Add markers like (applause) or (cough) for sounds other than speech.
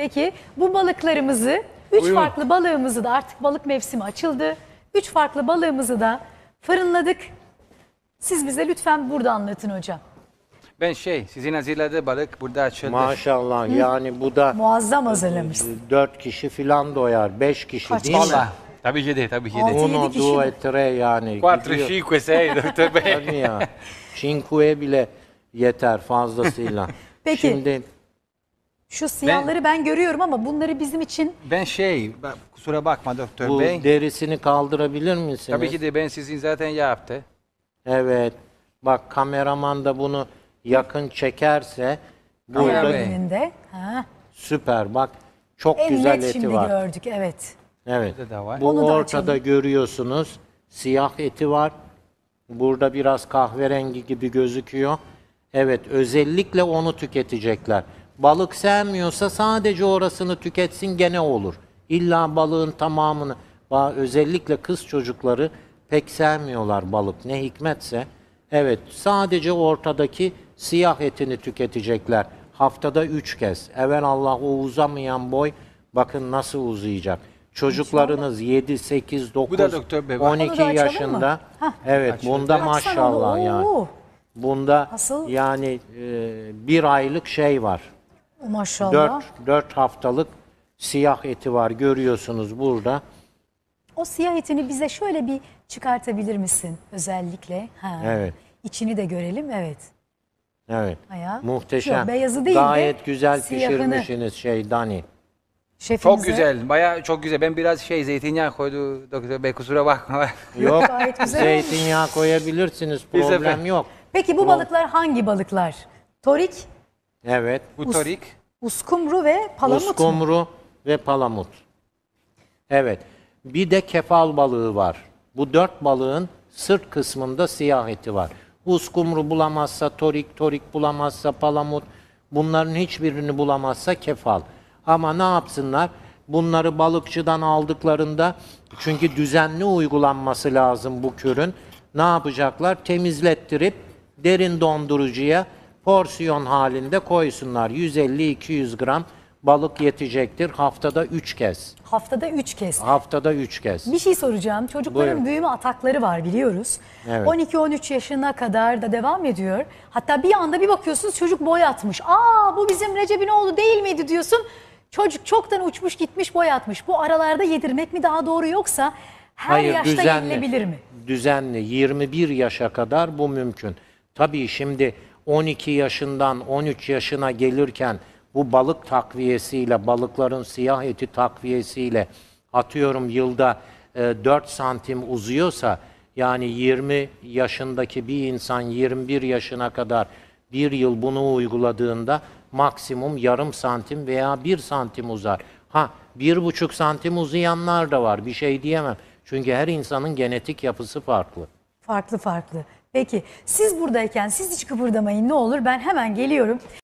Peki bu balıklarımızı, üç farklı balığımızı da artık balık mevsimi açıldı. Üç farklı balığımızı da fırınladık. Siz bize lütfen burada anlatın hocam. Ben şey, sizin hazırladığı balık burada açıldı. Maşallah yani bu da Muazzam hazırlamışsın. 4 e, kişi filan doyar. 5 kişi Kaç değil kişi? mi? Tabii ki de, tabii ki de. Altı. Uno, due, e tre yani. Quattro cinque sei 6, doktor bey. Hadi bile yeter fazlasıyla. (laughs) Peki. Şimdi şu siyahları ben, ben görüyorum ama bunları bizim için... Ben şey, ben, kusura bakma doktor bu bey. Bu derisini kaldırabilir misiniz? Tabii ki de ben sizin zaten yaptı. Evet. Bak kameraman da bunu yakın çekerse... Burada önünde. Ha. Süper bak çok en güzel var. eti şimdi gördük evet. Evet. Burada var. Bu Onu ortada görüyorsunuz siyah eti var. Burada biraz kahverengi gibi gözüküyor. Evet özellikle onu tüketecekler. Balık sevmiyorsa sadece orasını tüketsin gene olur. İlla balığın tamamını. Özellikle kız çocukları pek sevmiyorlar balık. Ne hikmetse. Evet sadece ortadaki siyah etini tüketecekler. Haftada üç kez. Evvel Allah o uzamayan boy bakın nasıl uzayacak. Çocuklarınız 7, 8, 9, Bu da 12 yaşında. Evet bunda maşallah yani. Bunda yani e, bir aylık şey var. Maşallah. 4, 4 haftalık siyah eti var görüyorsunuz burada. O siyah etini bize şöyle bir çıkartabilir misin özellikle? Ha. Evet. İçini de görelim evet. Evet. Ayağı. Muhteşem. Yok, beyazı değil Gayet de, güzel siyahını. pişirmişsiniz şey Dani. Şefimize. Çok güzel. Bayağı çok güzel. Ben biraz şey zeytinyağı koydu doktor bey kusura bakma. Yok zeytinyağı koyabilirsiniz. Problem yok. Peki bu balıklar hangi balıklar? Torik? Evet. Bu torik. Uskumru ve palamut mu? ve palamut. Evet. Bir de kefal balığı var. Bu dört balığın sırt kısmında siyah eti var. Uskumru bulamazsa torik, torik bulamazsa palamut. Bunların hiçbirini bulamazsa kefal. Ama ne yapsınlar? Bunları balıkçıdan aldıklarında çünkü düzenli uygulanması lazım bu kürün. Ne yapacaklar? Temizlettirip derin dondurucuya porsiyon halinde koysunlar. 150-200 gram balık yetecektir haftada 3 kez. Haftada 3 kez. Haftada 3 kez. Bir şey soracağım. Çocukların Buyurun. büyüme atakları var biliyoruz. Evet. 12-13 yaşına kadar da devam ediyor. Hatta bir anda bir bakıyorsunuz çocuk boy atmış. Aa bu bizim Recep İnoğlu değil miydi diyorsun. Çocuk çoktan uçmuş gitmiş boy atmış. Bu aralarda yedirmek mi daha doğru yoksa her Hayır, yaşta düzenli, yenilebilir mi? Düzenli 21 yaşa kadar bu mümkün. Tabii şimdi 12 yaşından 13 yaşına gelirken bu balık takviyesiyle, balıkların siyah eti takviyesiyle atıyorum yılda 4 e, santim uzuyorsa yani 20 yaşındaki bir insan 21 yaşına kadar bir yıl bunu uyguladığında maksimum yarım santim veya bir santim uzar. Ha bir buçuk santim uzayanlar da var bir şey diyemem. Çünkü her insanın genetik yapısı farklı. Farklı farklı. Peki siz buradayken siz hiç kıpırdamayın ne olur ben hemen geliyorum.